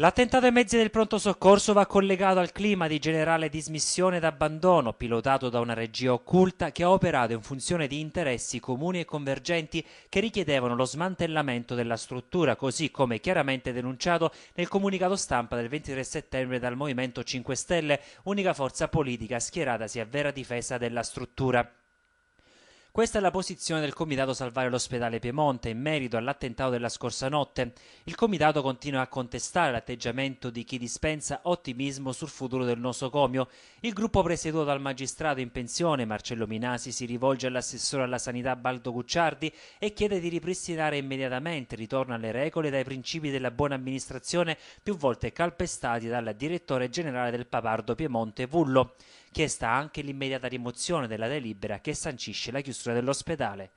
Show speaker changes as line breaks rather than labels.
L'attentato ai mezzi del pronto soccorso va collegato al clima di generale dismissione ed abbandono, pilotato da una regia occulta che ha operato in funzione di interessi comuni e convergenti che richiedevano lo smantellamento della struttura, così come chiaramente denunciato nel comunicato stampa del 23 settembre dal Movimento 5 Stelle, unica forza politica schierata sia a vera difesa della struttura. Questa è la posizione del Comitato Salvare l'Ospedale Piemonte in merito all'attentato della scorsa notte. Il Comitato continua a contestare l'atteggiamento di chi dispensa ottimismo sul futuro del nosocomio. Il gruppo presieduto dal magistrato in pensione Marcello Minasi si rivolge all'assessore alla sanità Baldo Gucciardi e chiede di ripristinare immediatamente il ritorno alle regole dai principi della buona amministrazione più volte calpestati dal direttore generale del Papardo Piemonte Vullo. Chiesta anche l'immediata rimozione della delibera che sancisce la chiusura dell'ospedale